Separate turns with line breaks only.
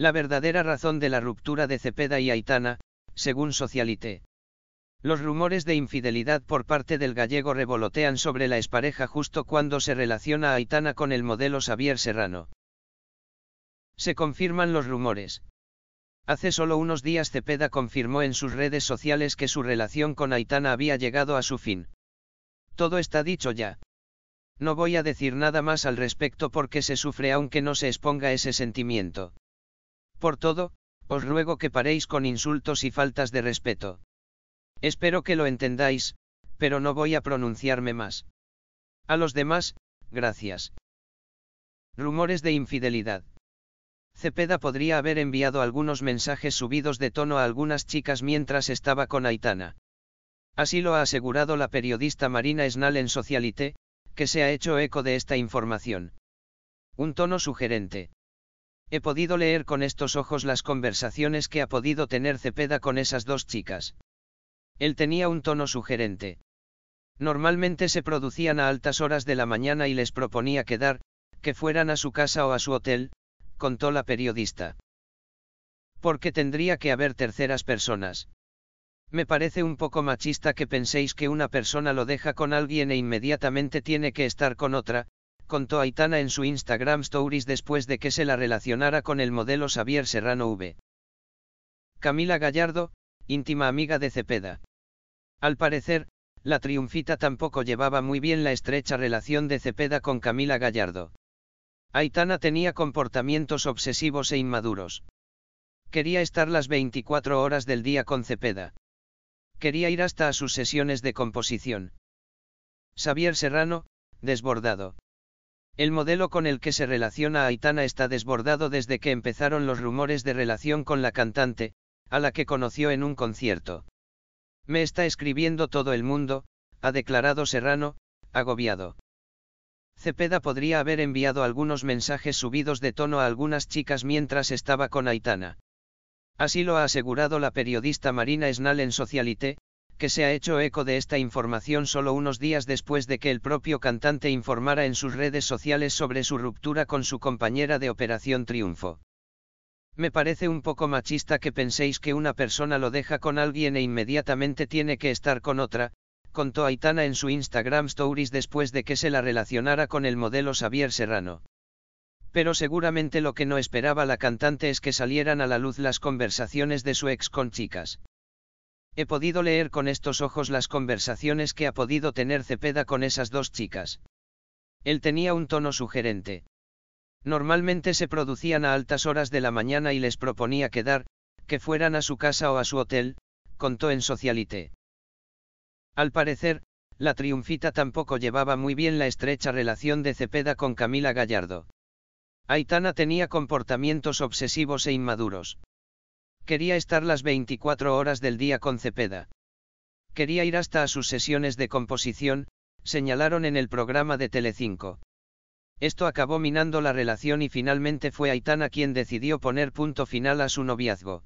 La verdadera razón de la ruptura de Cepeda y Aitana, según Socialité. Los rumores de infidelidad por parte del gallego revolotean sobre la expareja justo cuando se relaciona Aitana con el modelo Xavier Serrano. Se confirman los rumores. Hace solo unos días Cepeda confirmó en sus redes sociales que su relación con Aitana había llegado a su fin. Todo está dicho ya. No voy a decir nada más al respecto porque se sufre aunque no se exponga ese sentimiento. Por todo, os ruego que paréis con insultos y faltas de respeto. Espero que lo entendáis, pero no voy a pronunciarme más. A los demás, gracias. Rumores de infidelidad. Cepeda podría haber enviado algunos mensajes subidos de tono a algunas chicas mientras estaba con Aitana. Así lo ha asegurado la periodista Marina Snal en Socialité, que se ha hecho eco de esta información. Un tono sugerente. He podido leer con estos ojos las conversaciones que ha podido tener Cepeda con esas dos chicas. Él tenía un tono sugerente. Normalmente se producían a altas horas de la mañana y les proponía quedar, que fueran a su casa o a su hotel, contó la periodista. Porque tendría que haber terceras personas. Me parece un poco machista que penséis que una persona lo deja con alguien e inmediatamente tiene que estar con otra, contó Aitana en su Instagram Stories después de que se la relacionara con el modelo Xavier Serrano V. Camila Gallardo, íntima amiga de Cepeda. Al parecer, la triunfita tampoco llevaba muy bien la estrecha relación de Cepeda con Camila Gallardo. Aitana tenía comportamientos obsesivos e inmaduros. Quería estar las 24 horas del día con Cepeda. Quería ir hasta a sus sesiones de composición. Xavier Serrano, desbordado. El modelo con el que se relaciona Aitana está desbordado desde que empezaron los rumores de relación con la cantante, a la que conoció en un concierto. Me está escribiendo todo el mundo, ha declarado Serrano, agobiado. Cepeda podría haber enviado algunos mensajes subidos de tono a algunas chicas mientras estaba con Aitana. Así lo ha asegurado la periodista Marina Esnal en Socialité, que se ha hecho eco de esta información solo unos días después de que el propio cantante informara en sus redes sociales sobre su ruptura con su compañera de Operación Triunfo. Me parece un poco machista que penséis que una persona lo deja con alguien e inmediatamente tiene que estar con otra, contó Aitana en su Instagram Stories después de que se la relacionara con el modelo Xavier Serrano. Pero seguramente lo que no esperaba la cantante es que salieran a la luz las conversaciones de su ex con chicas. He podido leer con estos ojos las conversaciones que ha podido tener Cepeda con esas dos chicas. Él tenía un tono sugerente. Normalmente se producían a altas horas de la mañana y les proponía quedar, que fueran a su casa o a su hotel, contó en Socialité. Al parecer, la triunfita tampoco llevaba muy bien la estrecha relación de Cepeda con Camila Gallardo. Aitana tenía comportamientos obsesivos e inmaduros. Quería estar las 24 horas del día con Cepeda. Quería ir hasta a sus sesiones de composición, señalaron en el programa de Telecinco. Esto acabó minando la relación y finalmente fue Aitana quien decidió poner punto final a su noviazgo.